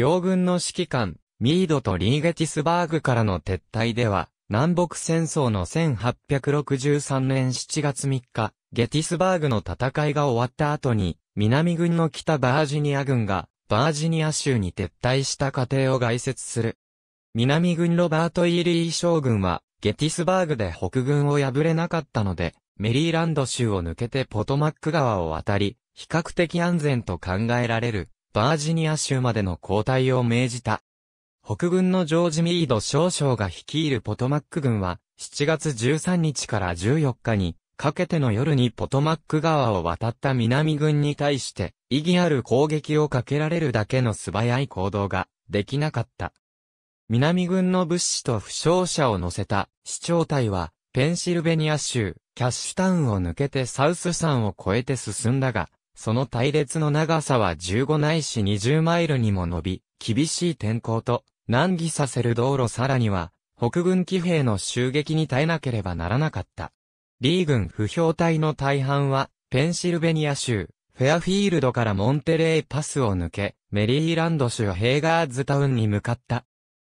両軍の指揮官、ミードとリーゲティスバーグからの撤退では、南北戦争の1863年7月3日、ゲティスバーグの戦いが終わった後に、南軍の北バージニア軍が、バージニア州に撤退した過程を概説する。南軍ロバート・イーリー将軍は、ゲティスバーグで北軍を破れなかったので、メリーランド州を抜けてポトマック川を渡り、比較的安全と考えられるバージニア州までの交代を命じた。北軍のジョージ・ミード少将が率いるポトマック軍は、7月13日から14日に、かけての夜にポトマック川を渡った南軍に対して、意義ある攻撃をかけられるだけの素早い行動が、できなかった。南軍の物資と負傷者を乗せた、市長隊は、ペンシルベニア州、キャッシュタウンを抜けてサウス山を越えて進んだが、その隊列の長さは15ないし20マイルにも伸び、厳しい天候と難儀させる道路さらには、北軍騎兵の襲撃に耐えなければならなかった。リー軍不評隊の大半は、ペンシルベニア州、フェアフィールドからモンテレーパスを抜け、メリーランド州ヘーガーズタウンに向かった。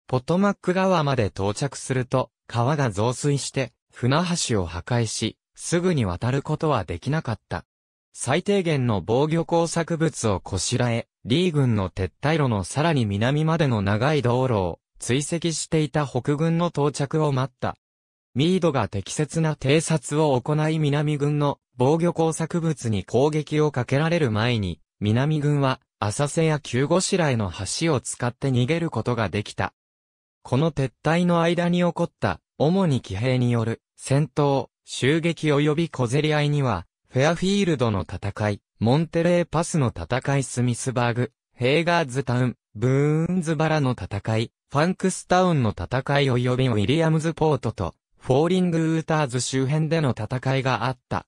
ポトマック川まで到着すると、川が増水して、船橋を破壊し、すぐに渡ることはできなかった。最低限の防御工作物をこしらえ、リー軍の撤退路のさらに南までの長い道路を追跡していた北軍の到着を待った。ミードが適切な偵察を行い南軍の防御工作物に攻撃をかけられる前に、南軍は浅瀬や旧後白への橋を使って逃げることができた。この撤退の間に起こった、主に騎兵による戦闘、襲撃及び小競り合いには、フェアフィールドの戦い、モンテレーパスの戦いスミスバーグ、ヘーガーズタウン、ブーンズバラの戦い、ファンクスタウンの戦い及びウィリアムズポートと、フォーリングウーターズ周辺での戦いがあった。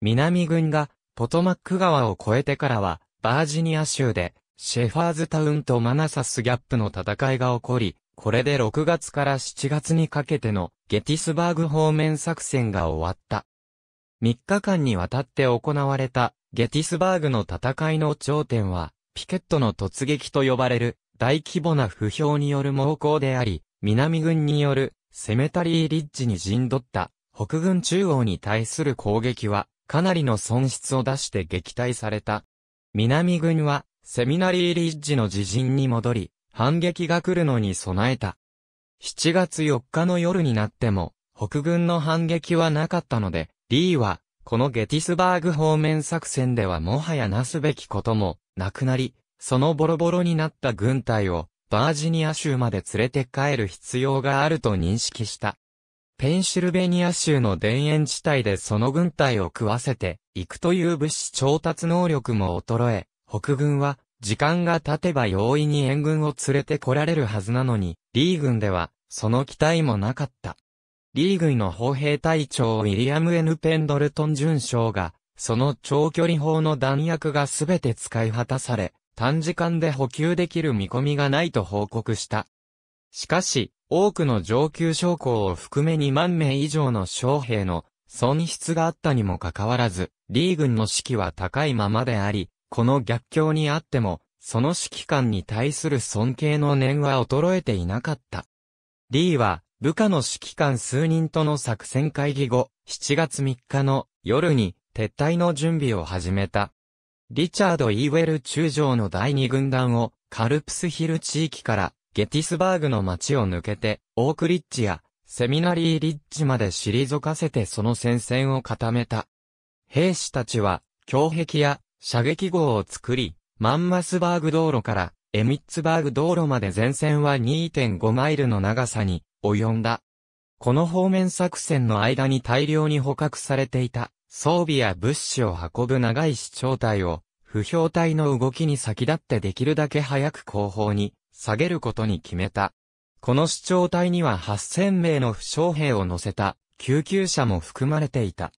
南軍が、ポトマック川を越えてからは、バージニア州で、シェファーズタウンとマナサスギャップの戦いが起こり、これで6月から7月にかけてのゲティスバーグ方面作戦が終わった。3日間にわたって行われたゲティスバーグの戦いの頂点は、ピケットの突撃と呼ばれる大規模な不評による猛攻であり、南軍によるセメタリーリッジに陣取った北軍中央に対する攻撃は、かなりの損失を出して撃退された。南軍は、セミナリーリッジの自陣に戻り、反撃が来るのに備えた。7月4日の夜になっても、北軍の反撃はなかったので、リーは、このゲティスバーグ方面作戦ではもはやなすべきこともなくなり、そのボロボロになった軍隊をバージニア州まで連れて帰る必要があると認識した。ペンシルベニア州の田園地帯でその軍隊を食わせていくという物資調達能力も衰え、北軍は時間が経てば容易に援軍を連れてこられるはずなのに、リー軍ではその期待もなかった。リー軍の砲兵隊長ウィリアム・ N・ ペンドルトン准将が、その長距離砲の弾薬がすべて使い果たされ、短時間で補給できる見込みがないと報告した。しかし、多くの上級将校を含め2万名以上の将兵の損失があったにもかかわらず、リー軍の士気は高いままであり、この逆境にあっても、その指揮官に対する尊敬の念は衰えていなかった。リーは、部下の指揮官数人との作戦会議後、7月3日の夜に撤退の準備を始めた。リチャード・イーウェル中将の第二軍団をカルプスヒル地域からゲティスバーグの町を抜けてオークリッジやセミナリーリッジまで退かせてその戦線を固めた。兵士たちは強壁や射撃壕を作り、マンマスバーグ道路からエミッツバーグ道路まで前線は2.5マイルの長さに及んだ。この方面作戦の間に大量に捕獲されていた装備や物資を運ぶ長い視聴隊を不評隊の動きに先立ってできるだけ早く後方に下げることに決めた。この視聴隊には8000名の負傷兵を乗せた救急車も含まれていた。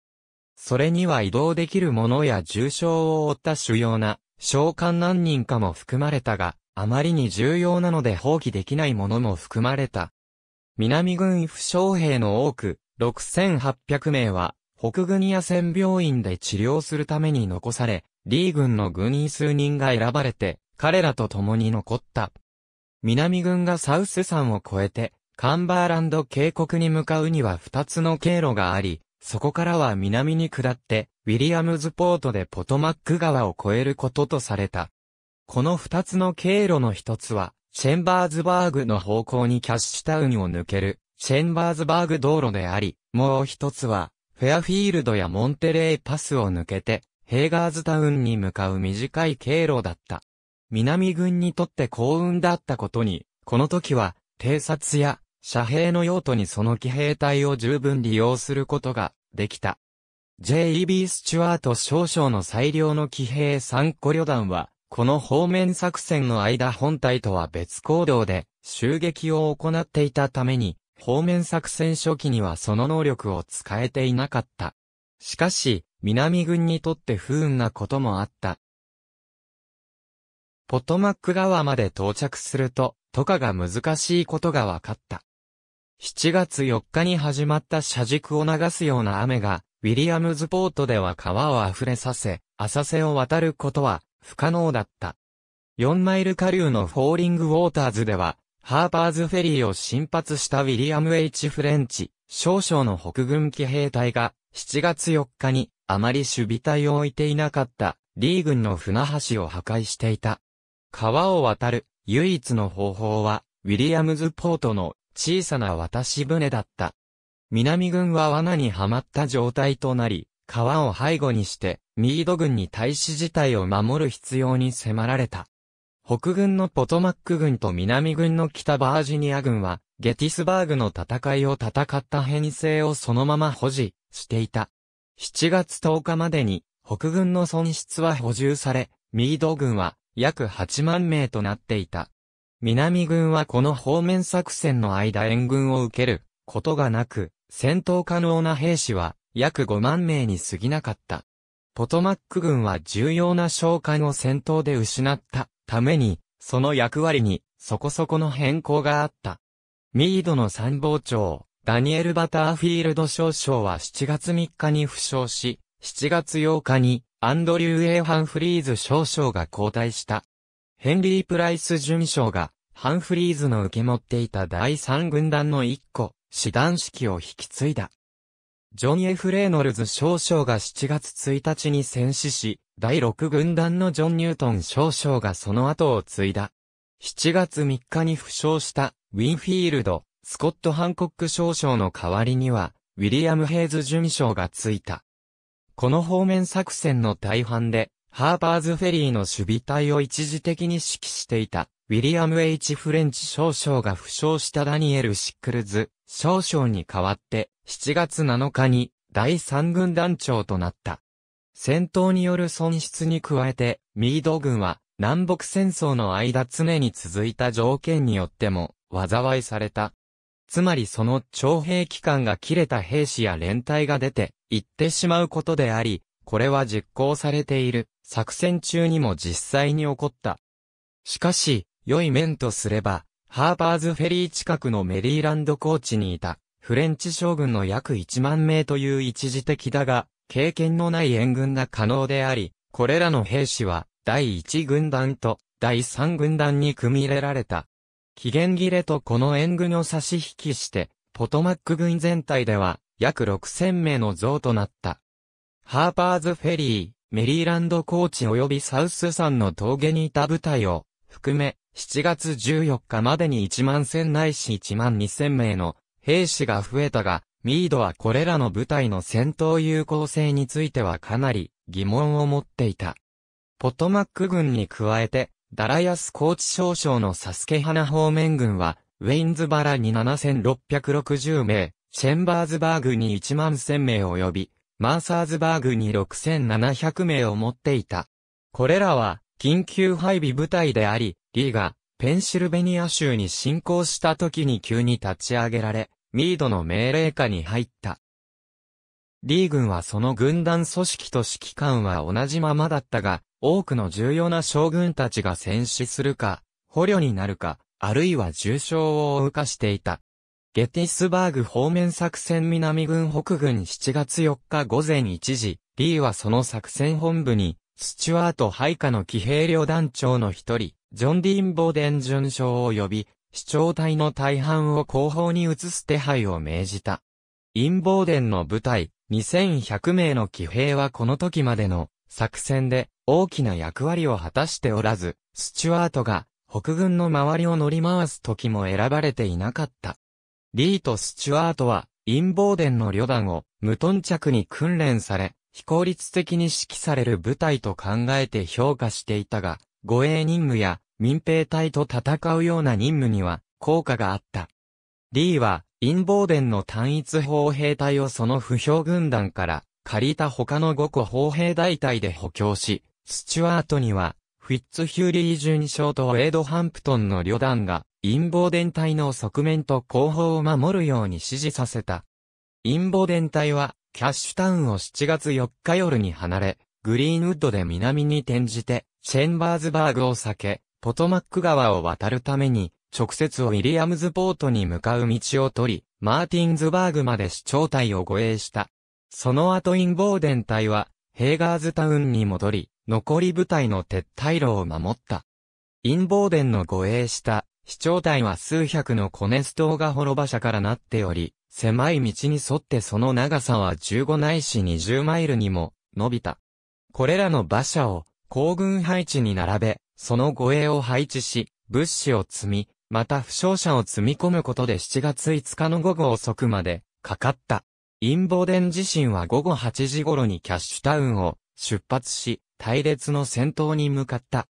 それには移動できる者や重傷を負った主要な召喚何人かも含まれたが、あまりに重要なので放棄できないものも含まれた。南軍負傷兵の多く、6800名は、北軍野戦病院で治療するために残され、リー軍の軍医数人が選ばれて、彼らと共に残った。南軍がサウス山を越えて、カンバーランド渓谷に向かうには2つの経路があり、そこからは南に下って、ウィリアムズポートでポトマック川を越えることとされた。この2つの経路の1つは、シェンバーズバーグの方向にキャッシュタウンを抜ける、シェンバーズバーグ道路であり、もう一つは、フェアフィールドやモンテレーパスを抜けて、ヘーガーズタウンに向かう短い経路だった。南軍にとって幸運だったことに、この時は、偵察や、遮蔽の用途にその騎兵隊を十分利用することが、できた。J.E.B. スチュワート少将の最良の騎兵3個旅団は、この方面作戦の間本体とは別行動で襲撃を行っていたために、方面作戦初期にはその能力を使えていなかった。しかし、南軍にとって不運なこともあった。ポトマック川まで到着すると、渡河が難しいことが分かった。7月4日に始まった車軸を流すような雨が、ウィリアムズポートでは川を溢れさせ、浅瀬を渡ることは不可能だった。4マイル下流のフォーリングウォーターズでは、ハーパーズフェリーを進発したウィリアム・ H・ フレンチ、少々の北軍騎兵隊が、7月4日に、あまり守備隊を置いていなかった、リー軍の船橋を破壊していた。川を渡る、唯一の方法は、ウィリアムズポートの小さな渡し船だった。南軍は罠にはまった状態となり、川を背後にして、ミード軍に対し事態を守る必要に迫られた。北軍のポトマック軍と南軍の北バージニア軍は、ゲティスバーグの戦いを戦った編成をそのまま保持していた。7月10日までに、北軍の損失は補充され、ミード軍は約8万名となっていた。南軍はこの方面作戦の間援軍を受けることがなく、戦闘可能な兵士は約5万名に過ぎなかった。ポトマック軍は重要な召喚を戦闘で失ったために、その役割にそこそこの変更があった。ミードの参謀長、ダニエル・バターフィールド少将は7月3日に負傷し、7月8日にアンドリュー・エイ・ハンフリーズ少将が交代した。ヘンリー・プライス准将がハンフリーズの受け持っていた第3軍団の1個、師団式を引き継いだ。ジョン・ F・ レイノルズ少将が7月1日に戦死し、第6軍団のジョン・ニュートン少将がその後を継いだ。7月3日に負傷したウィンフィールド、スコット・ハンコック少将の代わりには、ウィリアム・ヘイズ准将がついた。この方面作戦の大半で、ハーパーズフェリーの守備隊を一時的に指揮していた、ウィリアム・ H・ フレンチ少将が負傷したダニエル・シックルズ少将に代わって、7月7日に第3軍団長となった。戦闘による損失に加えて、ミード軍は南北戦争の間常に続いた条件によっても、災いされた。つまりその徴兵期間が切れた兵士や連隊が出て行ってしまうことであり、これは実行されている作戦中にも実際に起こった。しかし、良い面とすれば、ハーパーズフェリー近くのメリーランド高地にいた、フレンチ将軍の約1万名という一時的だが、経験のない援軍が可能であり、これらの兵士は、第1軍団と第3軍団に組み入れられた。期限切れとこの援軍を差し引きして、ポトマック軍全体では、約6000名の像となった。ハーパーズフェリー、メリーランド高地及びサウス山の峠にいた部隊を、含め、7月14日までに1万千ないし1万2000名の兵士が増えたが、ミードはこれらの部隊の戦闘有効性についてはかなり疑問を持っていた。ポトマック軍に加えて、ダラヤス高知少将のサスケ花方面軍は、ウェインズバラに7660名、シェンバーズバーグに1万1000名及び、マーサーズバーグに6700名を持っていた。これらは、緊急配備部隊であり、リーが、ペンシルベニア州に侵攻した時に急に立ち上げられ、ミードの命令下に入った。リー軍はその軍団組織と指揮官は同じままだったが、多くの重要な将軍たちが戦死するか、捕虜になるか、あるいは重傷を負うかしていた。ゲティスバーグ方面作戦南軍北軍7月4日午前1時、リーはその作戦本部にスチュワート配下の騎兵旅団長の一人、ジョン・ディン・ボーデン巡将を呼び、市長隊の大半を後方に移す手配を命じた。インボーデンの部隊、2100名の騎兵はこの時までの作戦で大きな役割を果たしておらず、スチュワートが北軍の周りを乗り回す時も選ばれていなかった。リーとスチュワートは、インボーデンの旅団を無頓着に訓練され、非効率的に指揮される部隊と考えて評価していたが、護衛任務や民兵隊と戦うような任務には効果があった。リーは、陰謀伝の単一砲兵隊をその不評軍団から借りた他の5個砲兵大隊で補強し、スチュワートには、フィッツヒューリー準将とウェイドハンプトンの旅団が、陰謀伝隊の側面と後方を守るように指示させた。陰謀伝隊は、キャッシュタウンを7月4日夜に離れ、グリーンウッドで南に転じて、チェンバーズバーグを避け、ポトマック川を渡るために、直接ウィリアムズポートに向かう道を取り、マーティンズバーグまで市長隊を護衛した。その後インボーデン隊は、ヘーガーズタウンに戻り、残り部隊の撤退路を守った。インボーデンの護衛した市長隊は数百のコネス島が滅場車からなっており、狭い道に沿ってその長さは15ないし20マイルにも伸びた。これらの馬車を行軍配置に並べ、その護衛を配置し、物資を積み、また負傷者を積み込むことで7月5日の午後遅くまでかかった。陰謀殿自身は午後8時頃にキャッシュタウンを出発し、隊列の先頭に向かった。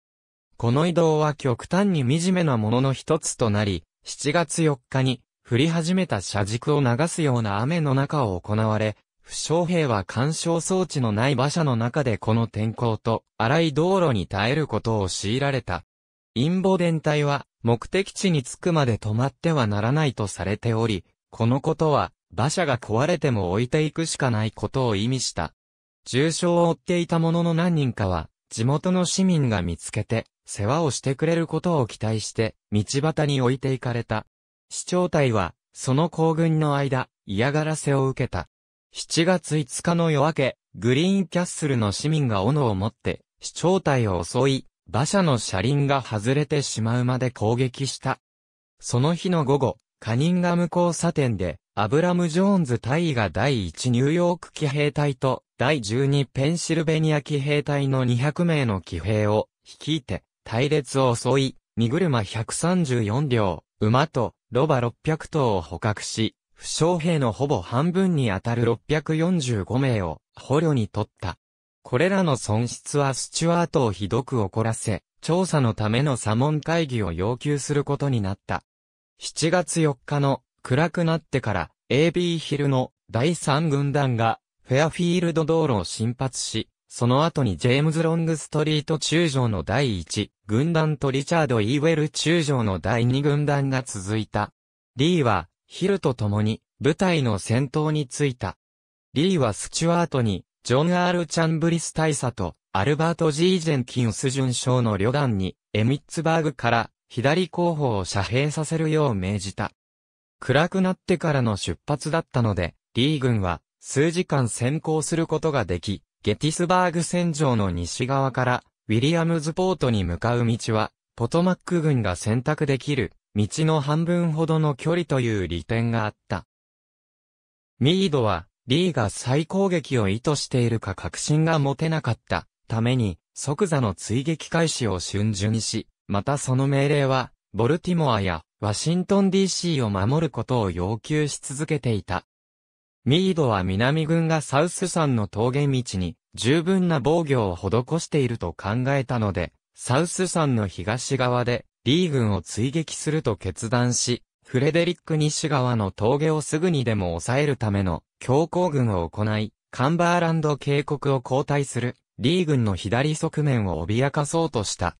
この移動は極端に惨めなものの一つとなり、7月4日に降り始めた車軸を流すような雨の中を行われ、負傷兵は干渉装置のない馬車の中でこの天候と荒い道路に耐えることを強いられた。陰謀伝隊は目的地に着くまで止まってはならないとされており、このことは馬車が壊れても置いていくしかないことを意味した。重傷を負っていた者の何人かは地元の市民が見つけて世話をしてくれることを期待して、道端に置いていかれた。市長隊は、その行軍の間、嫌がらせを受けた。7月5日の夜明け、グリーンキャッスルの市民が斧を持って、市長隊を襲い、馬車の車輪が外れてしまうまで攻撃した。その日の午後、カニンガム交差点で、アブラム・ジョーンズ大尉が第1ニューヨーク騎兵隊と第12ペンシルベニア騎兵隊の200名の騎兵を率いて、隊列を襲い、荷車134両、馬と、ロバ600頭を捕獲し、負傷兵のほぼ半分にあたる645名を捕虜に取った。これらの損失はスチュワートをひどく怒らせ、調査のための査問会議を要求することになった。7月4日の暗くなってから AB ヒルの第3軍団がフェアフィールド道路を進発し、その後にジェームズ・ロングストリート中将の第1軍団とリチャード・イーウェル中将の第2軍団が続いた。リーは、ヒルと共に、部隊の先頭に着いた。リーはスチュワートに、ジョン・アール・チャンブリス大佐と、アルバート・ジー・ジェンキンス准将の旅団に、エミッツバーグから、左後方を遮蔽させるよう命じた。暗くなってからの出発だったので、リー軍は、数時間先行することができ、ゲティスバーグ戦場の西側からウィリアムズポートに向かう道は、ポトマック軍が選択できる、道の半分ほどの距離という利点があった。ミードは、リーが再攻撃を意図しているか確信が持てなかったために、即座の追撃開始を瞬時にし、またその命令は、ボルティモアやワシントン DC を守ることを要求し続けていた。ミードは南軍がサウス山の峠道に十分な防御を施していると考えたので、サウス山の東側でリー軍を追撃すると決断し、フレデリック西側の峠をすぐにでも抑えるための強行軍を行い、カンバーランド渓谷を交代するリー軍の左側面を脅かそうとした。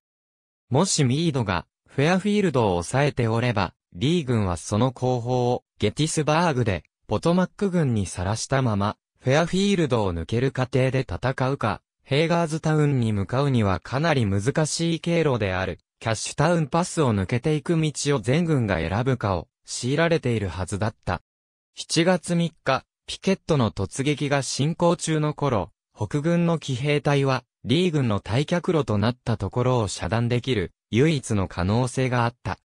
もしミードがフェアフィールドを抑えておれば、リー軍はその後方をゲティスバーグでポトマック軍にさらしたまま、フェアフィールドを抜ける過程で戦うか、ヘイガーズタウンに向かうにはかなり難しい経路である、キャッシュタウンパスを抜けていく道を全軍が選ぶかを強いられているはずだった。7月3日、ピケットの突撃が進行中の頃、北軍の騎兵隊は、リー軍の退却路となったところを遮断できる、唯一の可能性があった。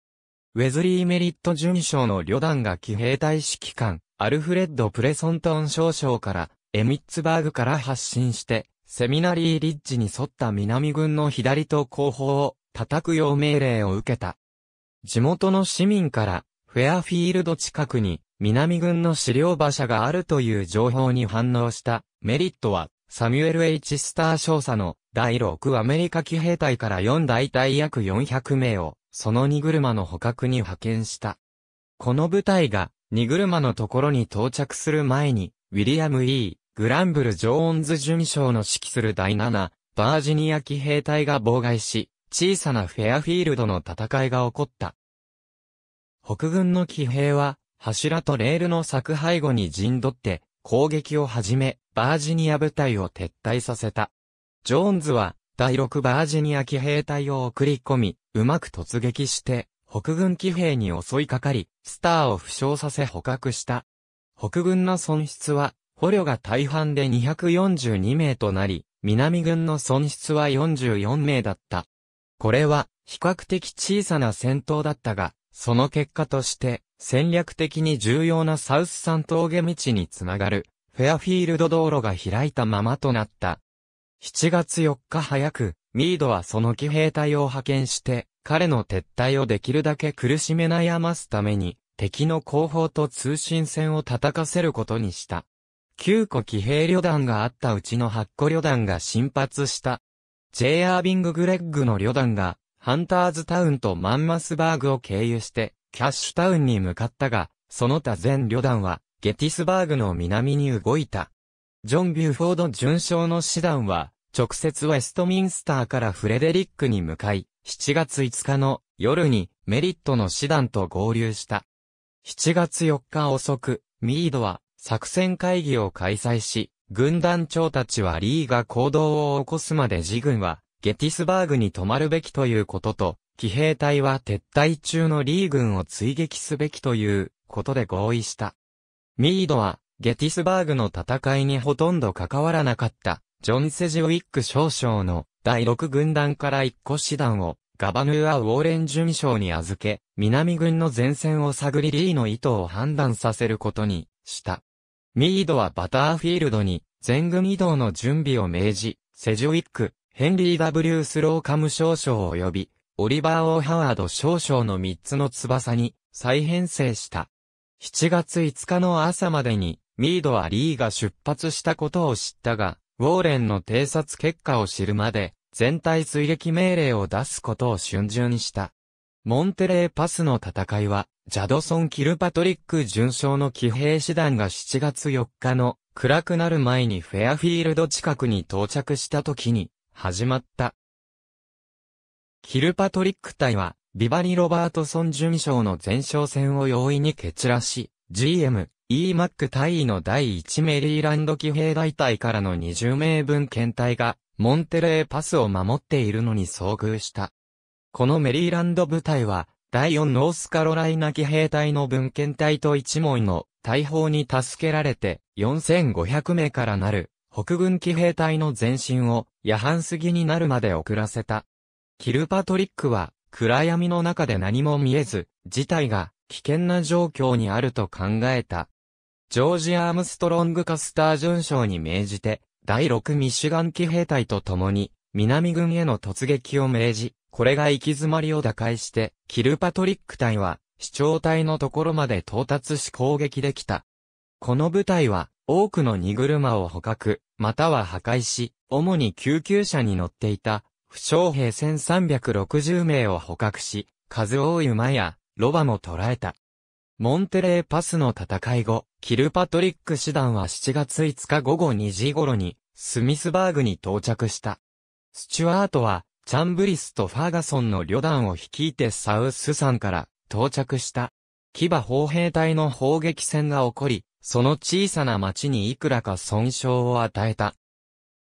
ウェズリー・メリット准将の旅団が騎兵隊指揮官、アルフレッド・プレソントン少将から、エミッツバーグから発進して、セミナリーリッジに沿った南軍の左と後方を叩くよう命令を受けた。地元の市民から、フェアフィールド近くに南軍の資料馬車があるという情報に反応したメリットは、サミュエル・ H・ スター少佐の第6アメリカ騎兵隊から4大隊約400名を、その2車の捕獲に派遣した。この部隊が荷車のところに到着する前に、ウィリアム・ E・ グランブル・ジョーンズ巡将の指揮する第7、バージニア騎兵隊が妨害し、小さなフェアフィールドの戦いが起こった。北軍の騎兵は、柱とレールの柵背後に陣取って、攻撃を始め、バージニア部隊を撤退させた。ジョーンズは、第6バージニア騎兵隊を送り込み、うまく突撃して、北軍騎兵に襲いかかり、スターを負傷させ捕獲した。北軍の損失は、捕虜が大半で242名となり、南軍の損失は44名だった。これは、比較的小さな戦闘だったが、その結果として、戦略的に重要なサウス山峠道につながる、フェアフィールド道路が開いたままとなった。7月4日早く、ミードはその騎兵隊を派遣して、彼の撤退をできるだけ苦しめ悩ますために、敵の後方と通信線を叩かせることにした。9個騎兵旅団があったうちの8個旅団が進発した。J. アービング・グレッグの旅団が、ハンターズタウンとマンマスバーグを経由して、キャッシュタウンに向かったが、その他全旅団は、ゲティスバーグの南に動いた。ジョン・ビューフォード准将の師団は、直接ウェストミンスターからフレデリックに向かい、7月5日の夜にメリットの師団と合流した。7月4日遅く、ミードは作戦会議を開催し、軍団長たちはリーが行動を起こすまで自軍はゲティスバーグに泊まるべきということと、騎兵隊は撤退中のリー軍を追撃すべきということで合意した。ミードはゲティスバーグの戦いにほとんど関わらなかったジョン・セジウィック少将の第6軍団から1個師団をガバヌーア・ウォーレン準将に預け、南軍の前線を探りリーの意図を判断させることにした。ミードはバターフィールドに全軍移動の準備を命じ、セジウィック、ヘンリー・ W・ スローカム少将及び、オリバー・オー・ハワード少将の3つの翼に再編成した。7月5日の朝までに、ミードはリーが出発したことを知ったが、ウォーレンの偵察結果を知るまで、全体追撃命令を出すことを瞬順した。モンテレーパスの戦いは、ジャドソン・キルパトリック巡将の騎兵師団が7月4日の暗くなる前にフェアフィールド近くに到着した時に始まった。キルパトリック隊はビバリ・ロバートソン巡将の前哨戦を容易に蹴散らし、GM、E マック大尉の第1メリーランド騎兵大隊からの20名分検隊が、モンテレーパスを守っているのに遭遇した。このメリーランド部隊は、第4ノースカロライナ騎兵隊の文献隊と一門の大砲に助けられて、4500名からなる北軍騎兵隊の前進を、夜半過ぎになるまで遅らせた。キルパトリックは、暗闇の中で何も見えず、事態が危険な状況にあると考えた。ジョージ・アームストロング・カスター・ジョン賞に命じて、第6ミシガン騎兵隊と共に、南軍への突撃を命じ、これが行き詰まりを打開して、キルパトリック隊は、市長隊のところまで到達し攻撃できた。この部隊は、多くの荷車を捕獲、または破壊し、主に救急車に乗っていた、負傷兵1360名を捕獲し、数多い馬や、ロバも捕らえた。モンテレーパスの戦い後、キルパトリック師団は7月5日午後2時頃に、スミスバーグに到着した。スチュワートは、チャンブリスとファーガソンの旅団を率いてサウス山から到着した。騎馬砲兵隊の砲撃戦が起こり、その小さな町にいくらか損傷を与えた。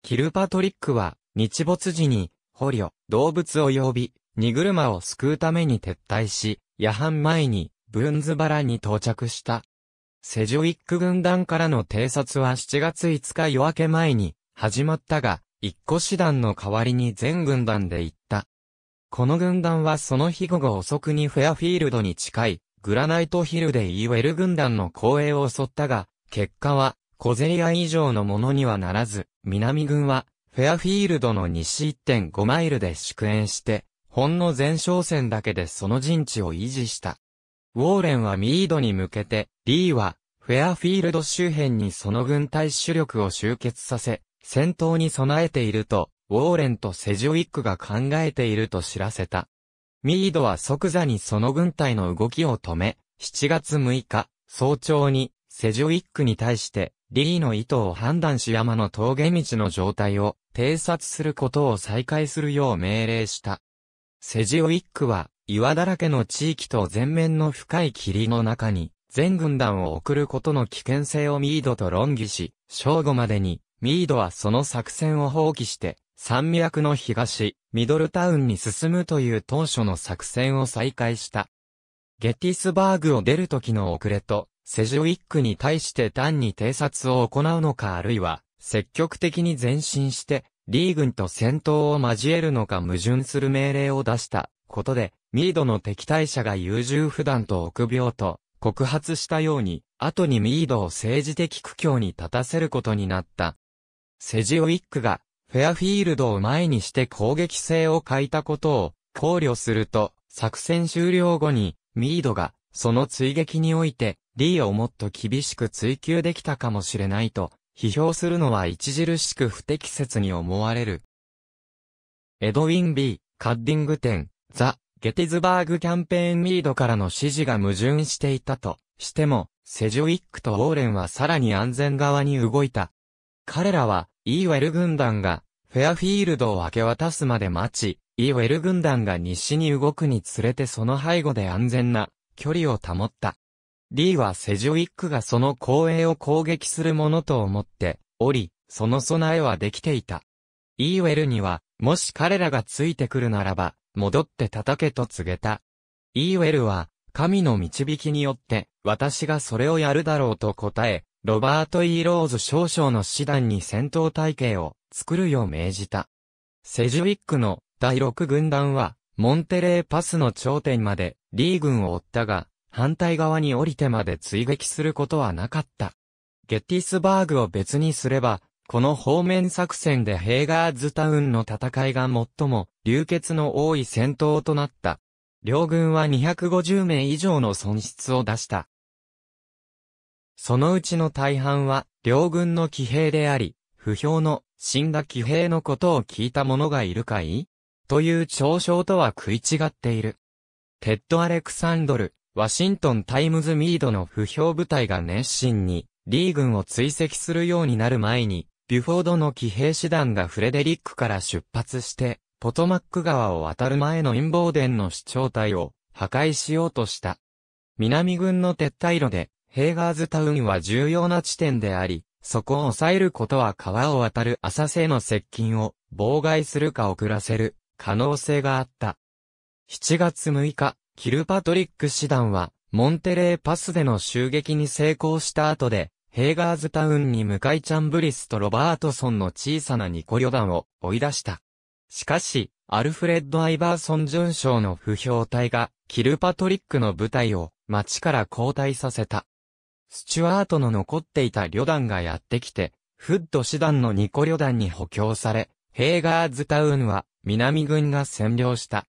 キルパトリックは、日没時に、捕虜、動物を呼び、荷車を救うために撤退し、夜半前に、ブンズバラに到着した。セジュイック軍団からの偵察は7月5日夜明け前に始まったが、一個師団の代わりに全軍団で行った。この軍団はその日午後遅くにフェアフィールドに近い、グラナイトヒルでイーウェル軍団の後衛を襲ったが、結果は、小競り合い以上のものにはならず、南軍は、フェアフィールドの西1.5マイルで縮延して、ほんの前哨戦だけでその陣地を維持した。ウォーレンはミードに向けて、リーは、フェアフィールド周辺にその軍隊主力を集結させ、戦闘に備えていると、ウォーレンとセジュウィックが考えていると知らせた。ミードは即座にその軍隊の動きを止め、7月6日、早朝に、セジュウィックに対して、リーの意図を判断し山の峠道の状態を偵察することを再開するよう命令した。セジウィックは岩だらけの地域と前面の深い霧の中に、全軍団を送ることの危険性をミードと論議し、正午までに、ミードはその作戦を放棄して、山脈の東、ミドルタウンに進むという当初の作戦を再開した。ゲティスバーグを出る時の遅れと、セジュィックに対して単に偵察を行うのかあるいは、積極的に前進して、リー軍と戦闘を交えるのか矛盾する命令を出したことで、ミードの敵対者が優柔不断と臆病と告発したように、後にミードを政治的苦境に立たせることになった。セジオイックが、フェアフィールドを前にして攻撃性を欠いたことを考慮すると、作戦終了後に、ミードが、その追撃において、リーをもっと厳しく追求できたかもしれないと、批評するのは著しく不適切に思われる。エドウィン・ B・ カッディング展、ザ・ゲティズバーグキャンペーンミードからの指示が矛盾していたとしても、セジュウィックとウォーレンはさらに安全側に動いた。彼らは、イーウェル軍団が、フェアフィールドを明け渡すまで待ち、イーウェル軍団が西に動くにつれてその背後で安全な距離を保った。リーはセジュウィックがその後衛を攻撃するものと思っており、その備えはできていた。イーウェルには、もし彼らがついてくるならば、戻って叩けと告げた。イーウェルは、神の導きによって、私がそれをやるだろうと答え、ロバート・イーローズ少将の師団に戦闘体系を作るよう命じた。セジュウィックの第6軍団は、モンテレーパスの頂点までリー軍を追ったが、反対側に降りてまで追撃することはなかった。ゲティスバーグを別にすれば、この方面作戦でヘーガーズタウンの戦いが最も流血の多い戦闘となった。両軍は250名以上の損失を出した。そのうちの大半は両軍の騎兵であり、不評の死んだ騎兵のことを聞いた者がいるかいという嘲笑とは食い違っている。テッド・アレクサンドル、ワシントン・タイムズ・ミードの不評部隊が熱心に、リー軍を追跡するようになる前に、ビュフォードの騎兵師団がフレデリックから出発して、ポトマック川を渡る前の陰謀殿の主張隊を破壊しようとした。南軍の撤退路で、ヘーガーズタウンは重要な地点であり、そこを抑えることは川を渡る浅瀬の接近を妨害するか遅らせる可能性があった。7月6日、キルパトリック師団は、モンテレーパスでの襲撃に成功した後で、ヘーガーズタウンに向かいチャンブリスとロバートソンの小さなニコ旅団を追い出した。しかし、アルフレッド・アイバーソン准将の不評隊が、キルパトリックの部隊を町から交代させた。スチュワートの残っていた旅団がやってきて、フッド師団のニコ旅団に補強され、ヘーガーズタウンは南軍が占領した。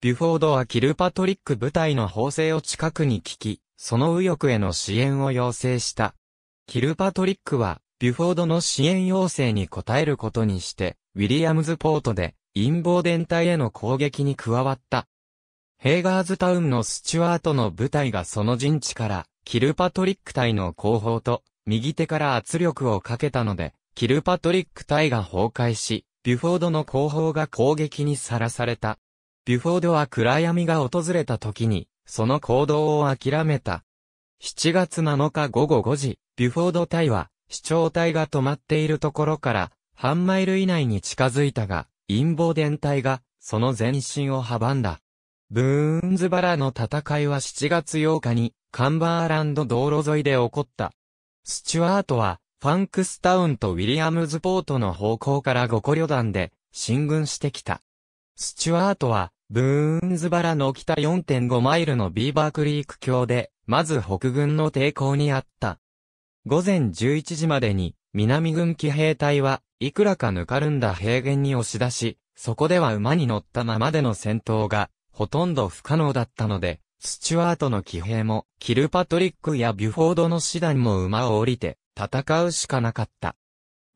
ビュフォードはキルパトリック部隊の法制を近くに聞き、その右翼への支援を要請した。キルパトリックは、ビュフォードの支援要請に応えることにして、ウィリアムズポートで陰謀伝隊への攻撃に加わった。ヘイガーズタウンのスチュワートの部隊がその陣地から、キルパトリック隊の後方と、右手から圧力をかけたので、キルパトリック隊が崩壊し、ビュフォードの後方が攻撃にさらされた。ビュフォードは暗闇が訪れた時に、その行動を諦めた。7月7日午後5時、ビュフォード隊は、市長隊が止まっているところから、半マイル以内に近づいたが、陰謀伝隊が、その前進を阻んだ。ブーンズバラの戦いは7月8日に、カンバーランド道路沿いで起こった。スチュワートは、ファンクスタウンとウィリアムズポートの方向から5個旅団で、進軍してきた。スチュワートは、ブーンズバラの北4.5マイルのビーバークリーク橋で、まず北軍の抵抗にあった。午前11時までに、南軍騎兵隊はいくらかぬかるんだ平原に押し出し、そこでは馬に乗ったままでの戦闘がほとんど不可能だったので、スチュワートの騎兵も、キルパトリックやビュフォードの師団も馬を降りて戦うしかなかった。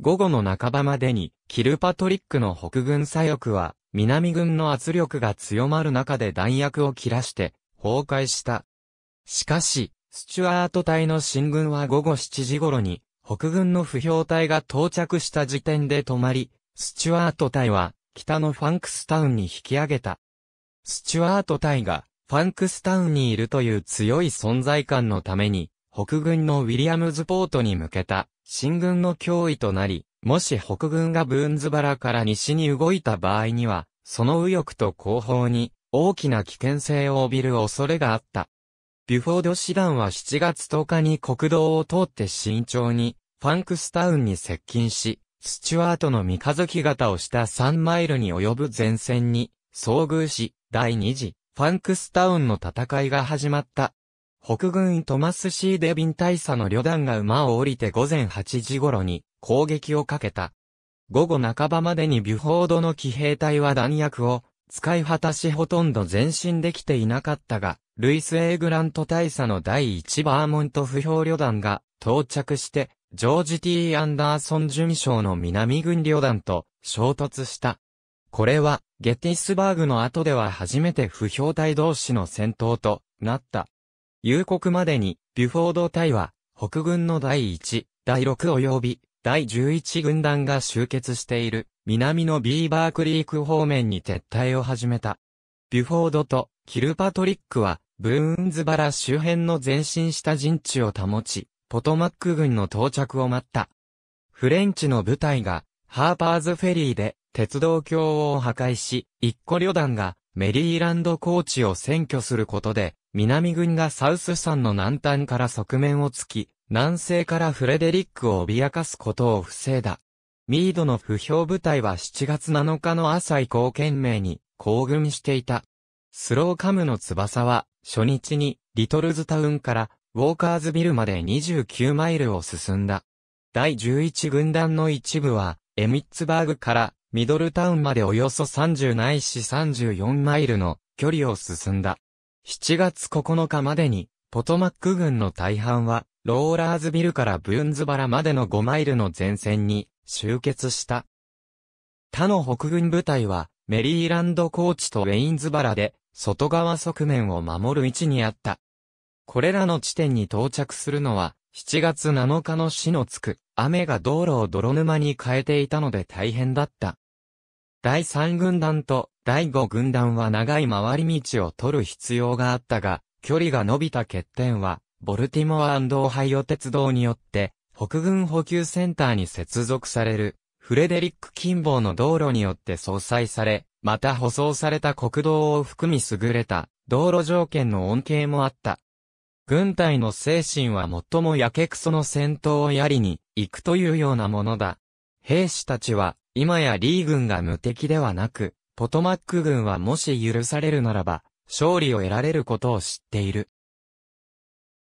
午後の半ばまでに、キルパトリックの北軍左翼は、南軍の圧力が強まる中で弾薬を切らして、崩壊した。しかし、スチュアート隊の進軍は午後7時頃に、北軍の不評隊が到着した時点で止まり、スチュアート隊は、北のファンクスタウンに引き上げた。スチュアート隊が、ファンクスタウンにいるという強い存在感のために、北軍のウィリアムズポートに向けた、進軍の脅威となり、もし北軍がブーンズバラから西に動いた場合には、その右翼と後方に、大きな危険性を帯びる恐れがあった。ビュフォード師団は7月10日に国道を通って慎重に、ファンクスタウンに接近し、スチュワートの三日月型をした3マイルに及ぶ前線に遭遇し、第2次ファンクスタウンの戦いが始まった。北軍トマス・シー・デビン大佐の旅団が馬を降りて午前8時頃に攻撃をかけた。午後半ばまでにビュフォードの騎兵隊は弾薬を使い果たしほとんど前進できていなかったが、ルイス・エーグラント大佐の第1バーモント不評旅団が到着して、ジョージ・ T・ アンダーソン巡将の南軍旅団と衝突した。これは、ゲティスバーグの後では初めて不評隊同士の戦闘となった。夕刻までに、ビュフォード隊は、北軍の第1、第6及び第11軍団が集結している南のビーバークリーク方面に撤退を始めた。ビュフォードとキルパトリックはブーンズバラ周辺の前進した陣地を保ち、ポトマック軍の到着を待った。フレンチの部隊がハーパーズフェリーで鉄道橋を破壊し、一個旅団がメリーランド高地を占拠することで、南軍がサウス山の南端から側面を突き、南西からフレデリックを脅かすことを防いだ。ミードの不評部隊は7月7日の朝以降懸命に行軍していた。スローカムの翼は初日にリトルズタウンからウォーカーズビルまで29マイルを進んだ。第11軍団の一部はエミッツバーグからミドルタウンまでおよそ30ないし34マイルの距離を進んだ。7月9日までにポトマック軍の大半はローラーズビルからブーンズバラまでの5マイルの前線に集結した。他の北軍部隊はメリーランドコーチとウェインズバラで外側側面を守る位置にあった。これらの地点に到着するのは7月7日の死のつく雨が道路を泥沼に変えていたので大変だった。第3軍団と第5軍団は長い回り道を取る必要があったが、距離が伸びた欠点はボルティモアオハイオ鉄道によって、北軍補給センターに接続される、フレデリック・キンボーの道路によって相殺され、また舗装された国道を含み優れた、道路条件の恩恵もあった。軍隊の精神は最もやけくその戦闘をやりに行くというようなものだ。兵士たちは、今やリー軍が無敵ではなく、ポトマック軍はもし許されるならば、勝利を得られることを知っている。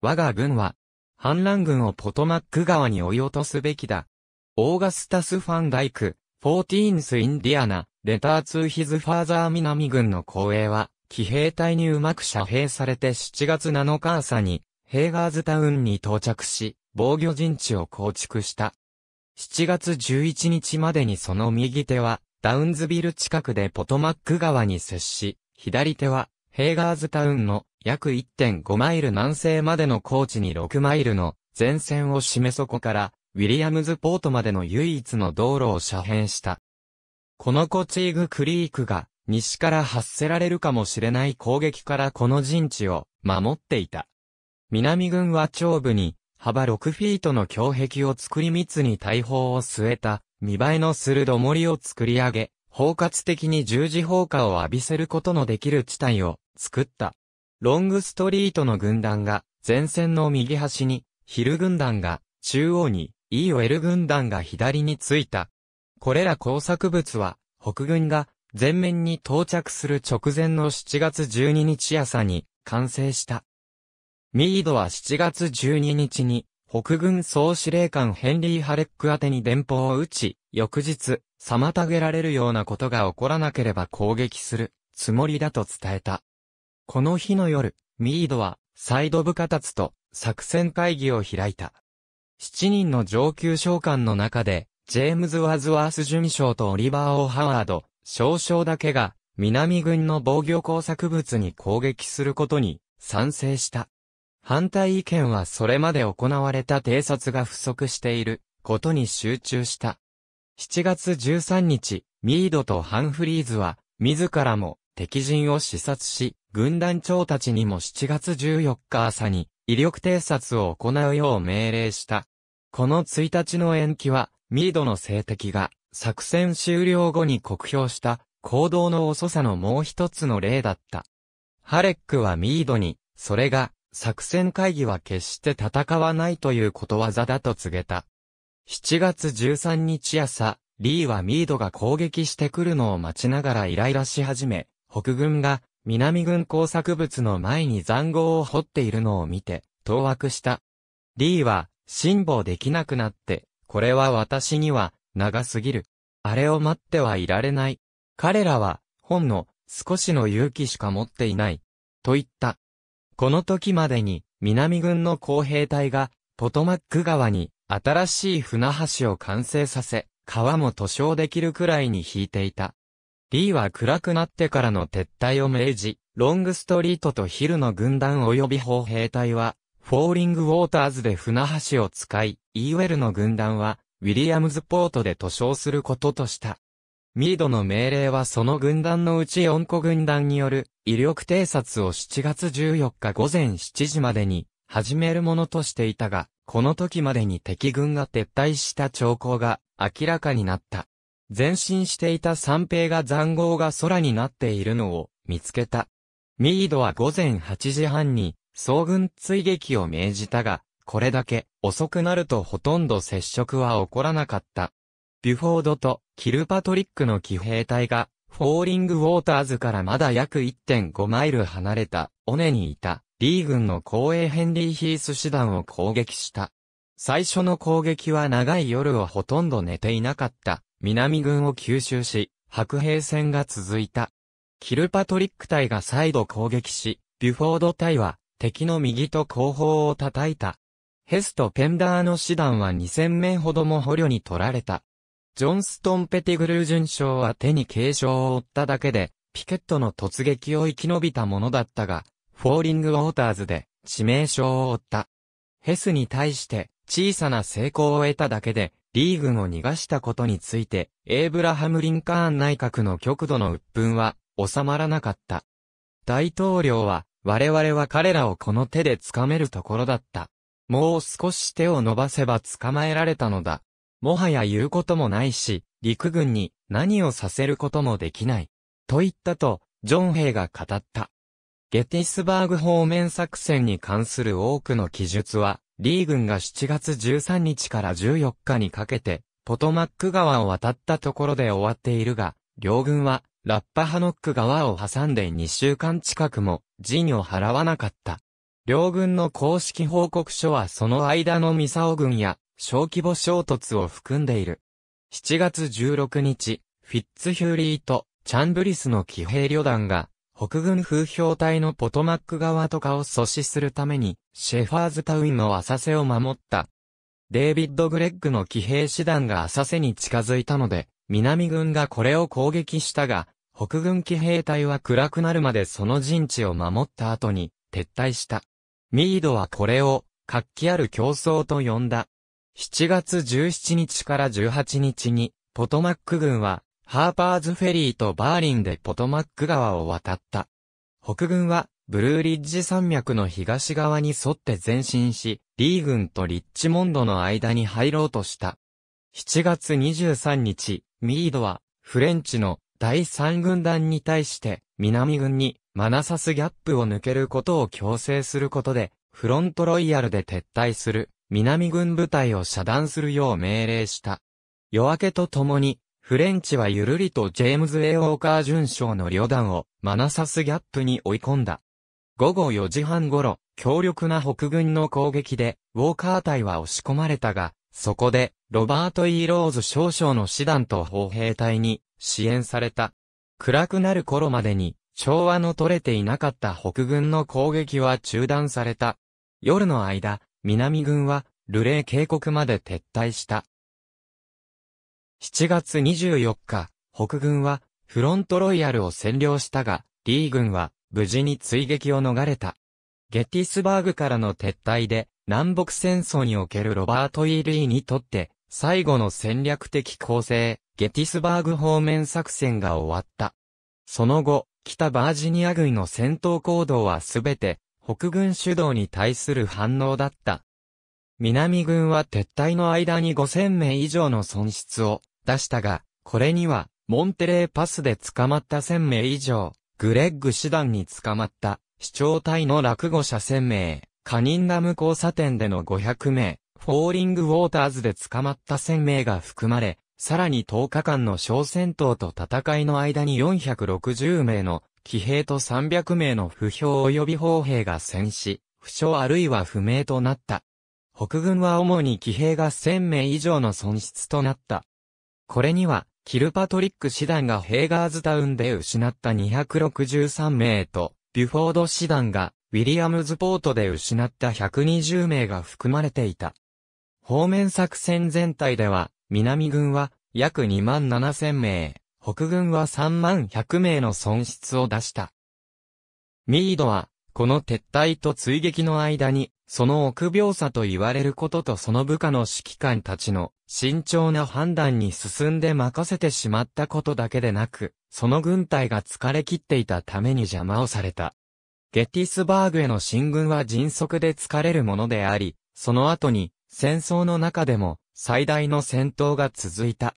我が軍は、反乱軍をポトマック川に追い落とすべきだ。オーガスタス・ファンダイク、フォーティーンス・インディアナ、レター2ヒズ・ファーザー南軍の公営は、騎兵隊にうまく遮蔽されて7月7日朝に、ヘーガーズタウンに到着し、防御陣地を構築した。7月11日までにその右手は、ダウンズビル近くでポトマック川に接し、左手は、ヘーガーズタウンの約1.5マイル南西までの高地に6マイルの前線を締めそこから、ウィリアムズポートまでの唯一の道路を遮蔽した。このコチーグクリークが、西から発せられるかもしれない攻撃からこの陣地を守っていた。南軍は長部に幅6フィートの胸壁を作り密に大砲を据えた見栄えのする土盛を作り上げ、包括的に十字砲火を浴びせることのできる地帯を作った。ロングストリートの軍団が前線の右端に、ヒル軍団が中央に、イーオエル軍団が左についた。これら工作物は、北軍が前面に到着する直前の7月12日朝に完成した。ミードは7月12日に、北軍総司令官ヘンリー・ハレック宛てに電報を打ち、翌日、妨げられるようなことが起こらなければ攻撃するつもりだと伝えた。この日の夜、ミードは、サイド部下達と作戦会議を開いた。7人の上級将官の中で、ジェームズ・ワズワース巡将とオリバー・オ・ハワード、少将だけが、南軍の防御工作物に攻撃することに賛成した。反対意見はそれまで行われた偵察が不足していることに集中した。7月13日、ミードとハンフリーズは、自らも敵陣を視察し、軍団長たちにも7月14日朝に、威力偵察を行うよう命令した。この1日の延期は、ミードの政敵が、作戦終了後に酷評した、行動の遅さのもう一つの例だった。ハレックはミードに、それが、作戦会議は決して戦わないということわざだと告げた。7月13日朝、リーはミードが攻撃してくるのを待ちながらイライラし始め、北軍が南軍工作物の前に塹壕を掘っているのを見て、当惑した。リーは、辛抱できなくなって、これは私には、長すぎる。あれを待ってはいられない。彼らは、ほんの、少しの勇気しか持っていない。と言った。この時までに、南軍の工兵隊が、ポトマック川に、新しい船橋を完成させ、川も塗装できるくらいに引いていた。リーは暗くなってからの撤退を命じ、ロングストリートとヒルの軍団及び砲兵隊は、フォーリングウォーターズで船橋を使い、イーウェルの軍団は、ウィリアムズポートで塗装することとした。ミードの命令はその軍団のうち4個軍団による威力偵察を7月14日午前7時までに始めるものとしていたが、この時までに敵軍が撤退した兆候が明らかになった。前進していた三平が残壕が空になっているのを見つけた。ミードは午前8時半に総軍追撃を命じたが、これだけ遅くなるとほとんど接触は起こらなかった。ビュフォードとキルパトリックの騎兵隊がフォーリングウォーターズからまだ約1.5マイル離れた尾根にいたリー軍の後衛ヘンリー・ヒース師団を攻撃した。最初の攻撃は長い夜をほとんど寝ていなかった南軍を吸収し、白兵戦が続いた。キルパトリック隊が再度攻撃し、ビュフォード隊は敵の右と後方を叩いた。ヘスとペンダーの師団は2000名ほども捕虜に取られた。ジョンストン・ペティグルー巡将は手に軽傷を負っただけで、ピケットの突撃を生き延びたものだったが、フォーリング・ウォーターズで致命傷を負った。ヘスに対して小さな成功を得ただけで、リー軍を逃がしたことについて、エイブラハム・リンカーン内閣の極度の鬱憤は収まらなかった。大統領は、我々は彼らをこの手で掴めるところだった。もう少し手を伸ばせば捕まえられたのだ。もはや言うこともないし、陸軍に何をさせることもできない。と言ったと、ジョン兵が語った。ゲティスバーグ方面作戦に関する多くの記述は、リー軍が7月13日から14日にかけて、ポトマック川を渡ったところで終わっているが、両軍は、ラッパハノック川を挟んで2週間近くも、陣を払わなかった。両軍の公式報告書はその間のミサオ軍や、小規模衝突を含んでいる。7月16日、フィッツヒューリーと、チャンブリスの騎兵旅団が、北軍風評隊のポトマック側とかを阻止するために、シェファーズタウンの浅瀬を守った。デイビッド・グレッグの騎兵師団が浅瀬に近づいたので、南軍がこれを攻撃したが、北軍騎兵隊は暗くなるまでその陣地を守った後に撤退した。ミードはこれを活気ある競争と呼んだ。7月17日から18日に、ポトマック軍はハーパーズフェリーとバーリンでポトマック川を渡った。北軍は、ブルーリッジ山脈の東側に沿って前進し、リー軍とリッチモンドの間に入ろうとした。7月23日、ミードは、フレンチの第三軍団に対して、南軍にマナサスギャップを抜けることを強制することで、フロントロイヤルで撤退する、南軍部隊を遮断するよう命令した。夜明けとともに、フレンチはゆるりとジェームズ・エウォーカー巡将の旅団をマナサスギャップに追い込んだ。午後4時半頃、強力な北軍の攻撃で、ウォーカー隊は押し込まれたが、そこで、ロバート・イーローズ少将の師団と砲兵隊に支援された。暗くなる頃までに、調和の取れていなかった北軍の攻撃は中断された。夜の間、南軍は、ルレー渓谷まで撤退した。7月24日、北軍はフロントロイヤルを占領したが、リー軍は無事に追撃を逃れた。ゲティスバーグからの撤退で、南北戦争におけるロバート・イー・リーにとって、最後の戦略的構成、ゲティスバーグ方面作戦が終わった。その後、北バージニア軍の戦闘行動はすべて、北軍主導に対する反応だった。南軍は撤退の間に5000名以上の損失を出したが、これには、モンテレーパスで捕まった1000名以上、グレッグ師団に捕まった、市長隊の落語者1000名、カニンダム交差点での500名、フォーリングウォーターズで捕まった1000名が含まれ、さらに10日間の小戦闘と戦いの間に460名の騎兵と300名の不評及び砲兵が戦死、負傷あるいは不明となった。北軍は主に騎兵が1000名以上の損失となった。これには、キルパトリック師団がヘーガーズタウンで失った263名と、ビュフォード師団が、ウィリアムズポートで失った120名が含まれていた。方面作戦全体では、南軍は約2万7千名、北軍は3万100名の損失を出した。ミードは、この撤退と追撃の間に、その臆病さと言われることとその部下の指揮官たちの慎重な判断に進んで任せてしまったことだけでなく、その軍隊が疲れ切っていたために邪魔をされた。ゲティスバーグへの進軍は迅速で疲れるものであり、その後に戦争の中でも最大の戦闘が続いた。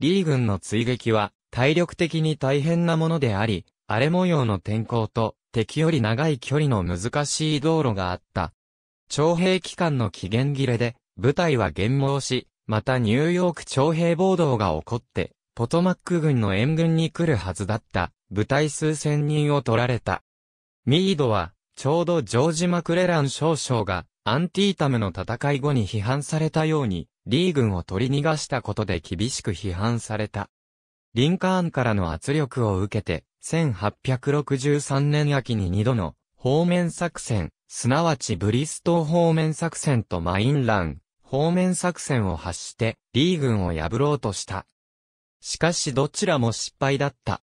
リー軍の追撃は体力的に大変なものであり、荒れ模様の天候と敵より長い距離の難しい道路があった。徴兵期間の期限切れで、部隊は減毛し、またニューヨーク徴兵暴動が起こって、ポトマック軍の援軍に来るはずだった部隊数千人を取られた。ミードは、ちょうどジョージ・マクレラン少将がアンティータムの戦い後に批判されたように、リー軍を取り逃がしたことで厳しく批判された。リンカーンからの圧力を受けて、1863年秋に2度の方面作戦、すなわちブリストー方面作戦とマインラン、方面作戦を発して、リー軍を破ろうとした。しかしどちらも失敗だった。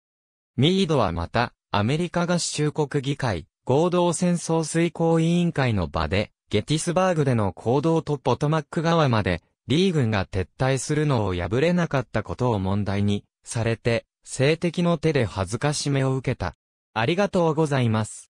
ミードはまた、アメリカ合衆国議会、合同戦争遂行委員会の場で、ゲティスバーグでの行動とポトマック川まで、リー軍が撤退するのを破れなかったことを問題に、されて、性的の手で恥ずかしめを受けた。ありがとうございます。